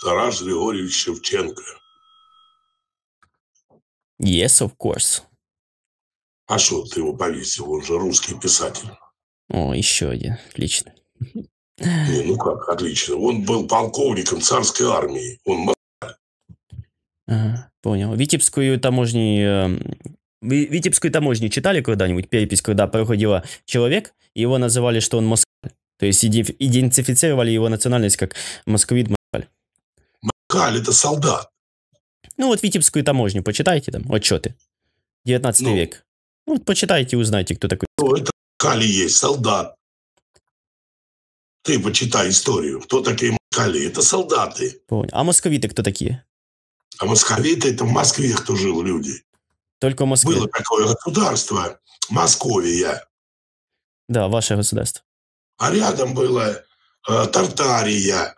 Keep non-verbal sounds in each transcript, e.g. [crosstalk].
Тарас Григорьевич Шевченко. Yes, of course. А что ты его повесил? Он же русский писатель. О, еще один. Отлично. Не, ну как, отлично. Он был полковником царской армии. Он Ага, понял. Витебскую таможню... Э, Витебскую таможню читали когда-нибудь перепись, когда проходила человек, его называли, что он мос... То есть идентифицировали его национальность как московит Макаль. Макаль – это солдат. Ну вот витебскую таможню почитайте там, отчеты. 19 ну, век. Ну, вот почитайте, узнайте, кто такой. Ну, это Макали есть, солдат. Ты почитай историю. Кто такие Макали? Это солдаты. Понял. А московиты кто такие? А московиты – это в Москве кто жил люди. Только в Москве. Было такое государство, Московия. Да, ваше государство а рядом была э, Тартария.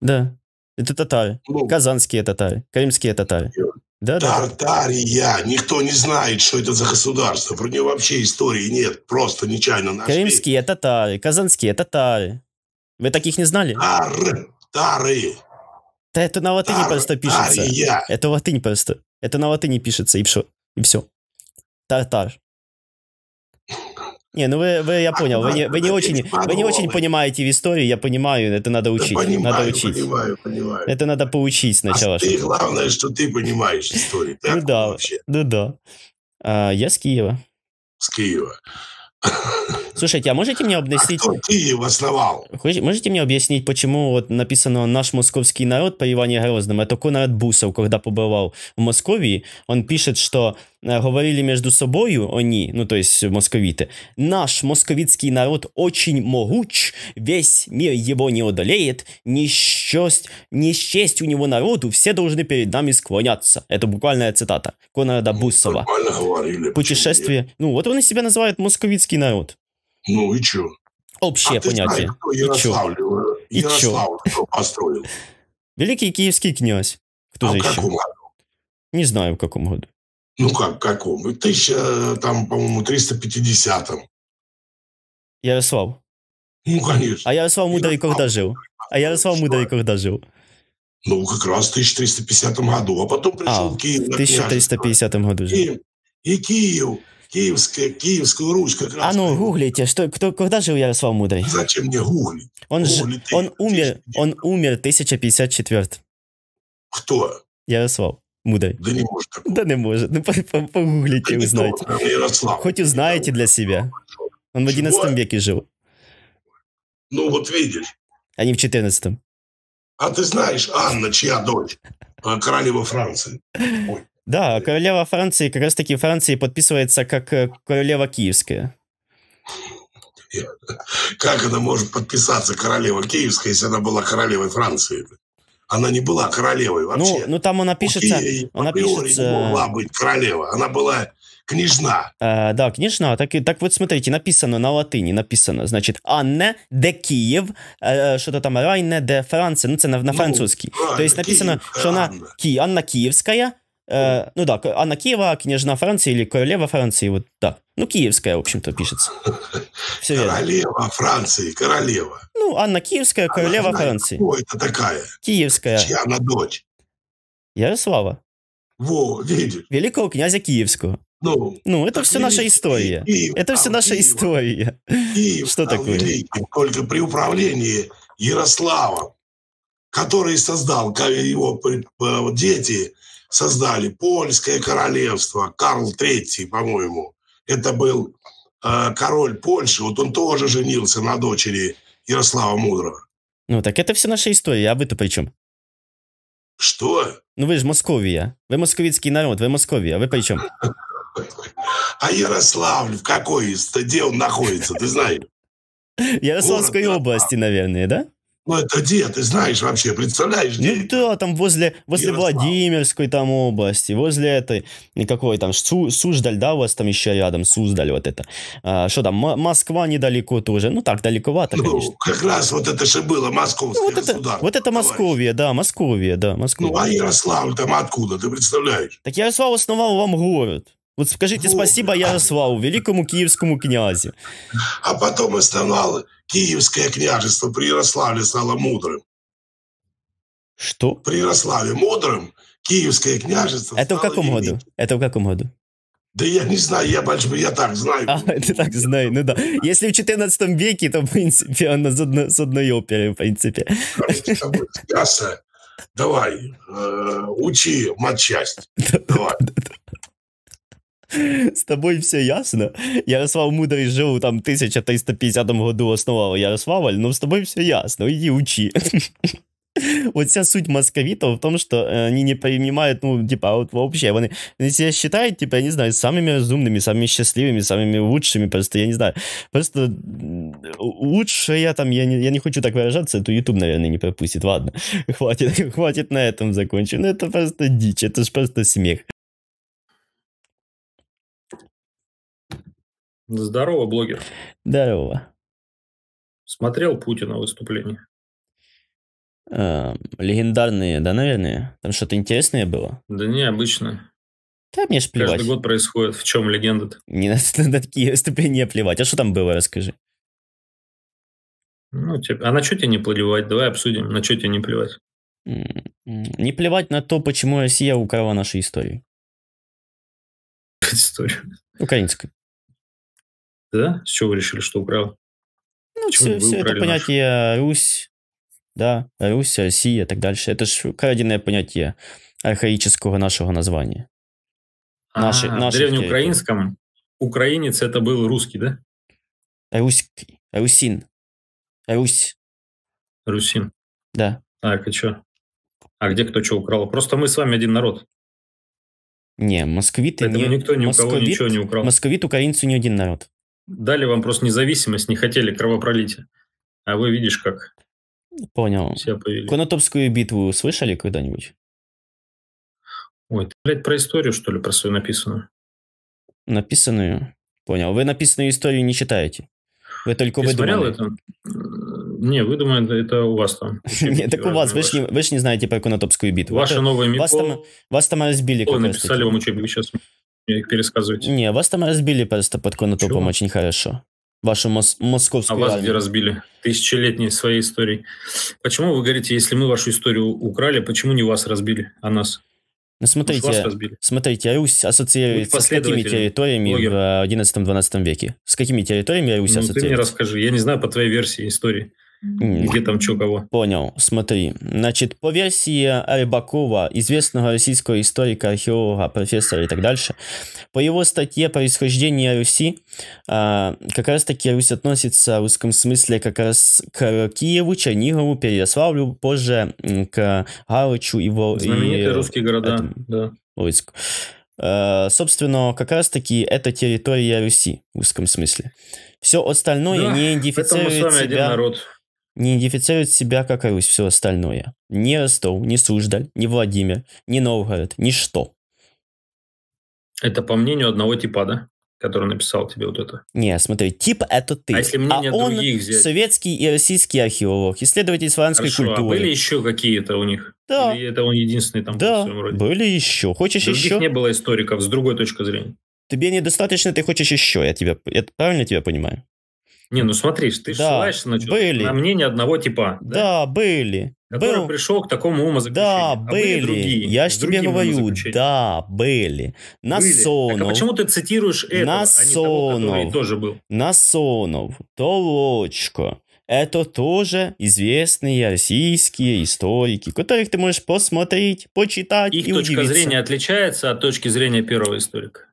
Да, это татары. Ну, Казанские татары, крымские татары. Да, Тартария. Да. Никто не знает, что это за государство. Про него вообще истории нет. Просто нечаянно нашли. Крымские татары, казанские татары. Вы таких не знали? Тартары. Да это на латыни Тар- просто пишется. Тария. Это латынь просто. Это на латыни пишется, и все. И все. Тартар. Не, ну вы, вы я а понял, вы не, вы не очень, вы не очень понимаете в истории, я понимаю, это надо учить, понимаю, надо учить. Понимаю, понимаю. Это надо поучить а сначала. А ты, главное, что ты понимаешь историю. ну да, вообще? ну да. А, я с Киева. С Киева. Слушайте, а можете мне объяснить... А кто Киев основал? Можете мне объяснить, почему вот написано «Наш московский народ» по Иване Грозном? Это такой Бусов, когда побывал в Москве, он пишет, что э, говорили между собою они, ну то есть московиты, наш московитский народ очень могуч, весь мир его не одолеет, не счесть, не счесть у него народу, все должны перед нами склоняться. Это буквальная цитата Конрада ну, Бусова. Путешествие. Ну вот он и себя называет московитский народ. Ну и чё? Общее а понятие. Знаешь, Ярославль, и Ярославль чё? построил? Великий киевский князь. Кто а же в каком году? Не знаю, в каком году. Ну как, в каком? В тысяча, там, по-моему, 350-м. Ярослав. Ну, конечно. А Ярослав Мудрый когда жил? А Ярослав Мудрый когда жил? Ну, как раз в 1350 году. А потом пришел а, Киев. В 1350 году жил. И, и Киев Киевская, Киевскую Русь как раз. А ну, гуглите, что, кто, когда жил Ярослав Мудрый? Зачем мне гуглить? Он, гуглить ж, он, умер, он умер 1054 Кто? Ярослав Мудрый. Да не может такого. Да не может. Ну, погуглите, да узнаете. Ярослав. Хоть узнаете для себя. Он в 11 веке жил. Ну вот видишь. Они а в 14 А ты знаешь, Анна, чья дочь? Королева Франции. Ой. Да, королева Франции, как раз-таки Франции подписывается как э, королева киевская. Как она может подписаться королева киевская, если она была королевой Франции? Она не была королевой ну, вообще. Ну, ну там она пишется... Киеве, она пишется... могла быть королева. Она была княжна. А, да, княжна. Так, так вот, смотрите, написано на латыни, написано, значит, Анне де Киев, э, э что-то там Райне де Франция, ну, это на, на французький. Ну, То есть написано, Киев, що вона Анна. Ки, Анна Киевская. Э, ну да, Анна Киева, княжна Франции или королева Франции, вот так. Ну, киевская, в общем-то, пишется. [laughs] Все королева верно. Франции, королева. Ну, Анна Киевская, королева она, Франции. Кто это такая? Киевская. Чья она дочь? Ярослава. Во, видишь. Великого князя Киевского. Ну, ну это все наша история. Киев, это все наша Киев, история. Киев, Что такое? Великий, только при управлении Ярослава, который создал его э, дети, создали Польское королевство, Карл III, по-моему, это был э, король Польши, вот он тоже женился на дочери Ярослава Мудрого. Ну, так это все наша история, а вы-то при чем? Что? Ну, вы же Московия. Вы московицкий народ, вы Московия. А вы при чем? [laughs] А Ярославль в какой? Где он находится, ты знаешь? [laughs] Ярославской области, наверное, да? Ну, это где? Ты знаешь вообще, представляешь? Где? Ну, да, там возле, возле Владимирской там области, возле этой, э, какой там, Су, Суздаль, да, у вас там еще рядом, Суздаль вот это. А, что там, М- Москва недалеко тоже, ну, так, далековато, ну, конечно. как раз вот это же было, московское ну, вот государство. Это, вот это Московия, да, Московия, да, Московия. Ну, а Ярославль там откуда, ты представляешь? Так Ярослав основал вам город. Вот скажите спасибо Ярославу, великому киевскому князю. А потом и стало Киевское княжество при Ярославле стало мудрым. Что? При Ярославе мудрым Киевское княжество Это в каком иметь. году? Это в каком году? Да я не знаю, я больше я так знаю. А, [laughs] ты так знаешь, ну да. Если в 14 веке, то, в принципе, она с одной, с одной оперы, в принципе. Давай, э, учи матчасть. [laughs] Давай. З тобою все ясно. Ярослав Мудрий жив там 1350 году основав Ярославль, ну з тобою все ясно, іди учи. Вот [laughs] вся суть московитов в том, что они не принимают, ну, типа, вот вообще, они, они себя считают, типа, я не знаю, самыми разумными, самыми счастливыми, самыми лучшими, просто, я не знаю, просто лучше я там, я не, я не хочу так выражаться, а то YouTube, наверное, не пропустит, ладно, [laughs] хватит, хватит на этом закончим, ну, это просто дичь, это же просто смех. Здорово, блогер. Здорово. Смотрел Путина выступление? Э, легендарные, да, наверное? Там что-то интересное было? Да не, обычно. Да, мне ж плевать. Каждый год происходит. В чем легенда-то? Не на, [laughs] на такие выступления плевать. А что там было, расскажи. Ну, типа, а на что тебе не плевать? Давай обсудим, на что тебе не плевать. Не плевать на то, почему Россия украла нашу историю. [laughs] Историю. Украинскую. Да? С чего вы решили, что украл? Ну, все, все это понятие нашу? Русь, да, Русь, Россия и так дальше. Это же краденое понятие архаического нашего названия. Наши, а, древнеукраинском древнеукраинскому украинец это был русский, да? Русский, русин, Русь. Русин. Да. Так, и что? А где кто что украл? Просто мы с вами один народ. Не, московиты... Поэтому не, никто ни московит, у кого ничего не украл. Московит украинцу не один народ дали вам просто независимость, не хотели кровопролития. А вы видишь, как Понял. Конотопскую битву слышали когда-нибудь? Ой, ты, блядь, про историю, что ли, про свою написанную? Написанную? Понял. Вы написанную историю не читаете? Вы только выдумали. смотрел это? Не, выдумали это у вас там. [laughs] Нет, так у вас. Вы же не, знаете про Конотопскую битву. Ваша новая метро. Вас там, вас там разбили. Написали вам учебник сейчас пересказывайте. Не, вас там разбили просто под конотопом очень хорошо. Вашу мос- московскую А вас армию. где разбили? Тысячелетней своей историей. Почему вы говорите, если мы вашу историю украли, почему не вас разбили, а нас? Ну, смотрите, смотрите, Русь ассоциируется с какими территориями блогер. в 11-12 веке? С какими территориями Русь ну, ассоциируется? ты мне расскажи, я не знаю по твоей версии истории. Где там что кого? Понял, смотри. Значит, по версии Рыбакова, известного российского историка, археолога, профессора и так дальше, по его статье «Происхождение Руси», а, как раз-таки Русь относится в узком смысле как раз к Киеву, Чернигову, Переяславлю, позже к Галичу и Вол... Знаменитые и... русские города, этому... да. Войск. А, собственно, как раз-таки это территория Руси в узком смысле. Все остальное да, не идентифицирует себя... народ не идентифицирует себя как Русь, все остальное. Ни Ростов, ни Суждаль, ни Владимир, ни Новгород, ничто. Это по мнению одного типа, да? Который написал тебе вот это. Не, смотри, тип это ты. А если а он взять? советский и российский археолог, исследователь славянской Хорошо, а культуры. А были еще какие-то у них? Да. Или это он единственный там да, были еще. Хочешь Других еще? не было историков с другой точки зрения. Тебе недостаточно, ты хочешь еще, я тебя, это правильно тебя понимаю? Не, ну смотри, ты да, ссылаешься на, были. на мнение одного типа. Да, да были. Который был... пришел к такому умозаключению. Да, а были. были другие, Я же тебе говорю, да, были. На Были. Так, а почему ты цитируешь это? На а не того, который тоже был? Насонов, Толочко. Это тоже известные российские историки, которых ты можешь посмотреть, почитать Их и точка удивиться. зрения отличается от точки зрения первого историка.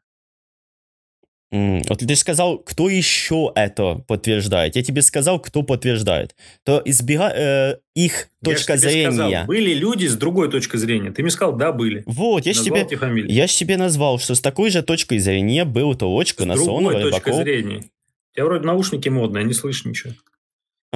Вот ты сказал, кто еще это подтверждает. Я тебе сказал, кто подтверждает. То избега... э, их я точка зрения. Сказал, были люди с другой точки зрения. Ты мне сказал, да, были. Вот, я же тебе, я тебе назвал, что с такой же точкой зрения был Толочка, на Рыбаков. С другой точки зрения. У тебя вроде наушники модные, а не слышу ничего.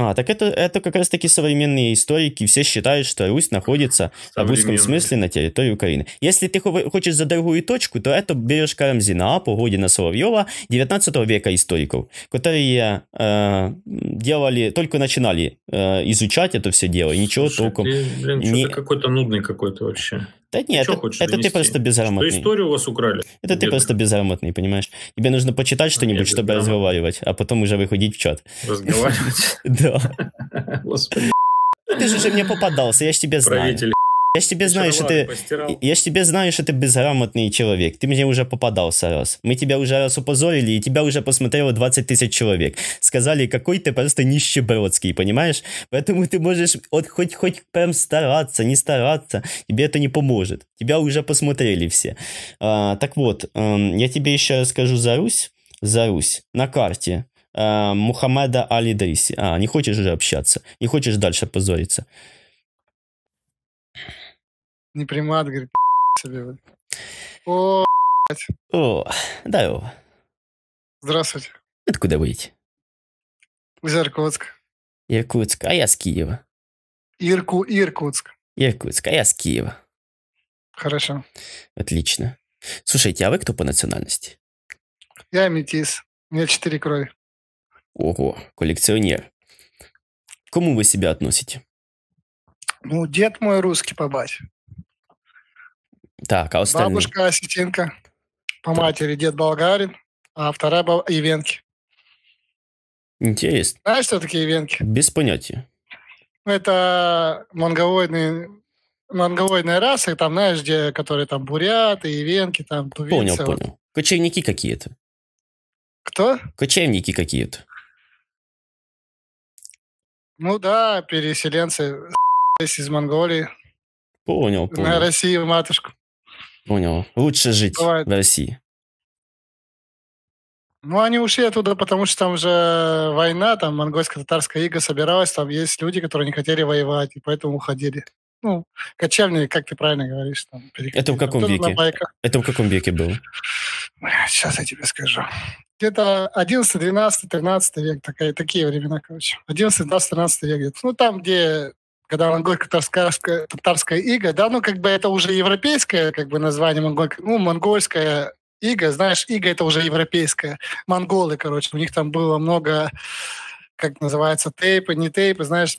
А, так это, это как раз-таки современные историки. Все считают, что Русь находится в узком смысле на территории Украины. Если ты хочешь за другую точку, то это берешь Карамзина, а, Погодина, Соловьева, 19 века историков, которые э, делали, только начинали э, изучать это все дело, и ничего Слушай, толком... Блин, не... какой-то нудный какой-то вообще. Да нет, что это, хочешь это ты просто безрамотный. Что историю у вас украли? Это Где ты просто безрамотный, понимаешь? Тебе нужно почитать а, что-нибудь, чтобы разговаривать, а потом уже выходить в чат. Разговаривать? [laughs] Да. [laughs] Господи. Ты же мне попадался, я ж тебя знаю. Я ж тебе знаю, что ты... Постирал. Я ж тебе знаю, что ты безграмотный человек. Ты мне уже попадался раз. Мы тебя уже раз упозорили, и тебя уже посмотрело 20 тысяч человек. Сказали, какой ты просто нищебродский, понимаешь? Поэтому ты можешь вот хоть, хоть прям стараться, не стараться. Тебе это не поможет. Тебя уже посмотрели все. А, так вот, эм, я тебе еще расскажу за Русь. За Русь. На карте. А, Мухаммеда Али Дриси. А, не хочешь уже общаться? Не хочешь дальше позориться? не примат, говорит, себе. О, О, да, его. Здравствуйте. Откуда будете? Из Иркутска. Иркутск, а я с Киева. Ирку, Иркутск. Иркутск, а я с Киева. Хорошо. Отлично. Слушайте, а вы кто по национальности? Я метис. У меня четыре крови. Ого, коллекционер. кому вы себя относите? Ну, дед мой русский по бать. Так, а остальные? Бабушка осетинка, по так. матери дед болгарин, а вторая баб... ивенки. Интересно. Знаешь, что такие ивенки? Без понятия. Ну, это монголоидные монголоидная раса, и там, знаешь, где, которые там буряты, венки там тувинцы. Понял, вот. понял. Кочевники какие-то. Кто? Кочевники какие-то. Ну да, переселенцы [laughs] из Монголии. Понял, понял. На Россию матушку. Понял. Лучше жить Бывает. в России. Ну, они ушли оттуда, потому что там же война, там монгольско-татарская ига собиралась, там есть люди, которые не хотели воевать, и поэтому уходили. Ну, кочевники, как ты правильно говоришь, там. Это в каком там, веке? Это в каком веке было? Сейчас я тебе скажу. Где-то 11, 12, 13 век, такая, такие времена, короче. 11, 12, 13 век. Ну, там, где когда монгольско-татарская татарская ига, да, ну, как бы это уже европейское, как бы название монголь, ну, монгольская ига, знаешь, ига это уже европейская, монголы, короче, у них там было много, как называется, тейпы, не тейпы, знаешь,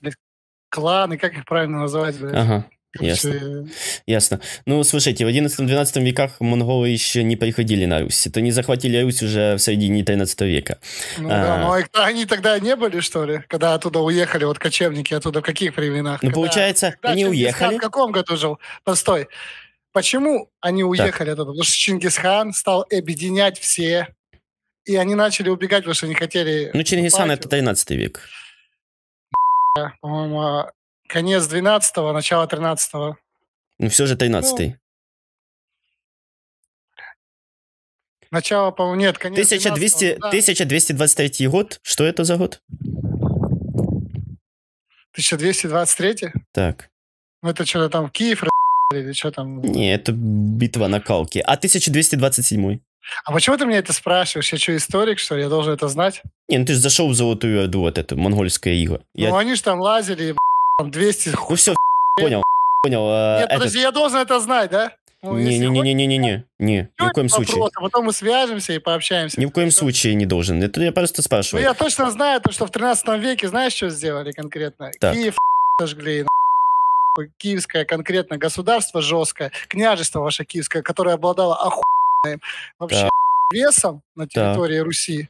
кланы, как их правильно называть, Ага. Ясно. Ясно. Ну, слушайте, в 11-12 веках монголы еще не приходили на Русь. Это не захватили Русь уже в середине 13 века. Ну а... да, но они тогда не были, что ли? Когда оттуда уехали, вот кочевники оттуда в каких временах? Ну, когда, получается, когда они уехали. В каком году жил? Постой. Почему они уехали так. оттуда? Потому что Чингисхан стал объединять все, и они начали убегать, потому что не хотели... Ну, Чингисхан — это 13 век. По-моему, а конец 12-го, начало 13-го. Ну, все же 13-й. Ну, начало, по-моему, нет, конец 1200, 12, да. 1223 год, что это за год? 1223? Так. Ну, это что-то там Киев или что там? Не, это битва на Калке. А 1227? А почему ты меня это спрашиваешь? Я что, историк, что ли? Я должен это знать? Не, ну ты же зашел в Золотую Орду, вот эту, монгольская иго. Ну, Я... они же там лазили, и 200. Ну все, понял, понял. Э, Нет, подожди, я должен это знать, да? Ну, Не-не-не-не-не-не. Не, ни в коем случае. А потом мы свяжемся и пообщаемся. Ни в коем случае не должен. Это я просто спрашиваю. Ну, я точно знаю, то, что в 13 веке, знаешь, что сделали конкретно? Так. Киев [laughs] сожгли, киевское конкретно государство жесткое, княжество ваше киевское, которое обладало охуенным вообще весом на территории Руси.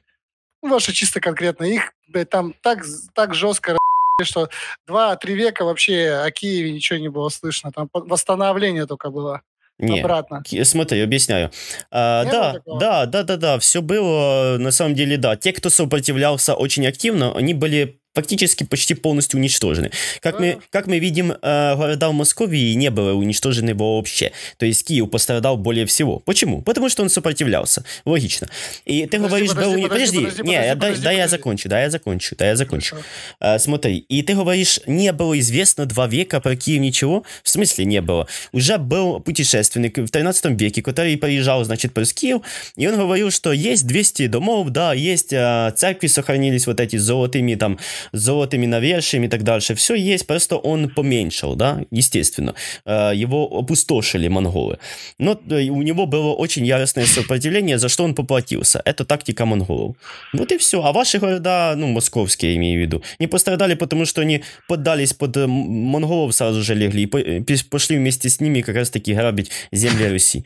Ну, ваше чисто конкретно. Их, там так, так жестко что два-три века вообще о Киеве ничего не было слышно. Там восстановление только было. Не, обратно. Э, смотри, объясняю. А, да, да, да, да, да, все было, на самом деле, да. Те, кто сопротивлялся очень активно, они были фактически почти полностью уничтожены. Как, мы, как мы видим, э, города в Московии не были уничтожены вообще. То есть Киев пострадал более всего. Почему? Потому что он сопротивлялся. Логично. И ты подожди, говоришь, подожди, был... подожди, подожди, не, подожди, дай, подожди, дай я закончу, да я закончу, да я закончу. А, смотри, и ты говоришь, не было известно два века про Киев ничего. В смысле не было. Уже был путешественник в 13 веке, который приезжал, значит, по Киев, и он говорил, что есть 200 домов, да, есть а, церкви сохранились вот эти с золотыми там с золотыми навершиями и так дальше. Все есть, просто он поменьшил, да, естественно. Э, его опустошили монголы. Но э, у него было очень яростное сопротивление, за что он поплатился. Это тактика монголов. Вот и все. А ваши города, ну, московские, имею в виду, не пострадали, потому что они поддались под монголов, сразу же легли и э, пошли вместе с ними как раз таки грабить земли Руси.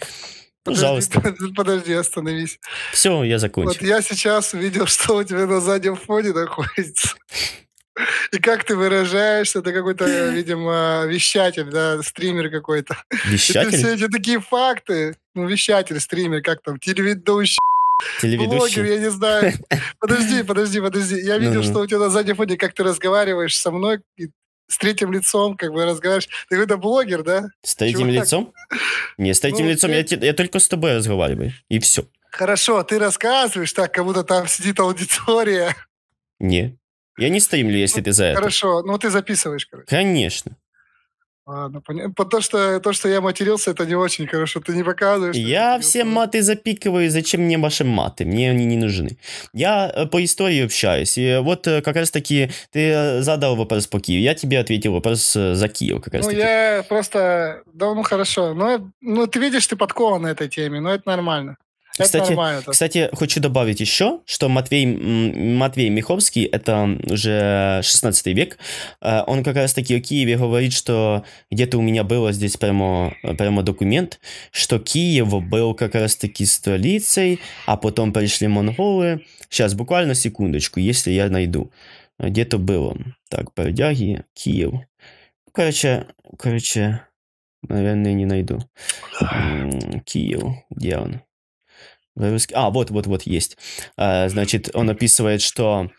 Пожалуйста. Подожди, [laughs] подожди, остановись. Все, я закончил. Вот я сейчас видел, [laughs] что у тебя на заднем фоне находится. И как ты выражаешься, это какой-то, [laughs] видимо, вещатель, да, стример какой-то. Вещатель? Это все эти такие факты. Ну, вещатель, стример, как там, телеведущий. Телеведущий. Блогер, я не знаю. Подожди, подожди, подожди. Я ну, видел, ну. что у тебя на заднем фоне, как ты разговариваешь со мной, и с третьим лицом, как бы разговариваешь. Ты какой-то блогер, да? С третьим Чувак? лицом? Не, с третьим ну, лицом. Ты... Я, я только с тобой разговариваю, и все. Хорошо, а ты рассказываешь так, как будто там сидит аудитория. Не, я не стримлю, если ну, ты за это. Хорошо, ну ты записываешь, короче. Конечно. Ладно, ну, понятно. Потому что то, что я матерился, это не очень хорошо. Ты не показываешь. Я все маты запикиваю. Зачем мне ваши маты? Мне они не нужны. Я э, по истории общаюсь. И вот э, как раз таки ты э, задал вопрос по Киеву. Я тебе ответил вопрос за Киев. Как раз ну, я просто... Да, ну, хорошо. Но, ну, ты видишь, ты подкован на этой теме. Но это нормально. Это кстати, хочу добавить еще, что Матвей, Матвей Миховский, это уже 16 век, э, он как раз таки о Киеве говорит, что где-то у меня было здесь прямо, прямо документ, что Киев был как раз таки столицей, а потом пришли монголы. Сейчас, буквально секундочку, если я найду. Где-то было. Так, передяги, Киев. Короче, короче, наверное, не найду. Киев, где он? А, вот-вот-вот есть. А, значит, он описывает, что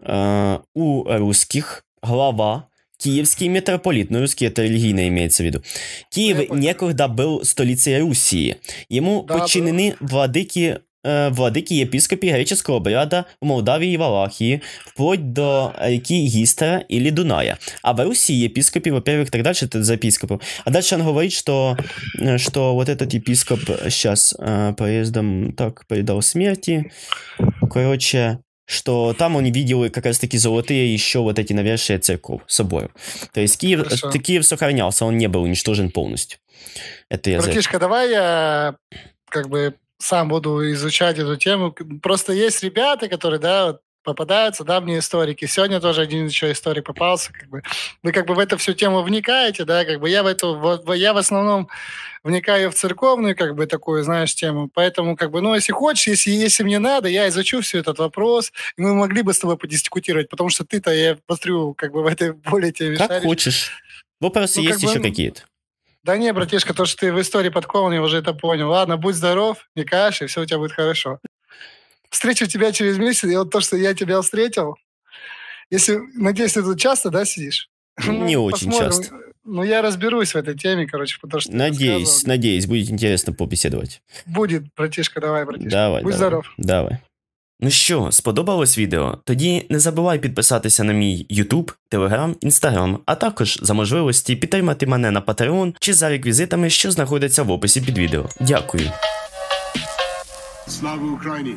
а, у русских глава Киевский митрополит, ну русский это религийно имеется в виду. Киев некогда был столицей Руси. Ему да, подчинены владыки владики єпіскопі греческого обряда в Молдавії і Валахії, вплоть до реки Гістера или Дуная. А в Руси епископи, во-первых, так дальше это за епископов. А дальше он говорит, что, что вот этот епископ сейчас поездом так предал смерти. Короче, что там он видел как раз-таки золотые еще вот эти навершия церков собой. То есть Киев, Хорошо. Киев сохранялся, он не был уничтожен полностью. Это я Братишка, за... давай я как бы сам буду изучать эту тему. Просто есть ребята, которые, да, вот, попадаются, да, мне историки. Сегодня тоже один еще историк попался, как бы. Вы как бы в эту всю тему вникаете, да, как бы я в эту, в, я в основном вникаю в церковную, как бы, такую, знаешь, тему. Поэтому, как бы, ну, если хочешь, если, если мне надо, я изучу все этот вопрос, и мы могли бы с тобой подискутировать, потому что ты-то, я посмотрю, как бы в этой более теме Как шаришь. хочешь. Вопросы ну, есть как бы, еще какие-то? Да не, братишка, то, что ты в истории подкован, я уже это понял. Ладно, будь здоров, не кашляй, все у тебя будет хорошо. Встречу тебя через месяц, и вот то, что я тебя встретил, если, надеюсь, ты тут часто, да, сидишь? Не ну, очень посмотрим. часто. Ну, я разберусь в этой теме, короче, потому что... Надеюсь, надеюсь, будет интересно побеседовать. Будет, братишка, давай, братишка. Давай, Будь давай. здоров. Давай. Ну що, сподобалось відео? Тоді не забувай підписатися на мій YouTube, Telegram, Instagram, а також за можливості підтримати мене на Patreon чи за реквізитами, що знаходяться в описі під відео. Дякую. Слава Україні!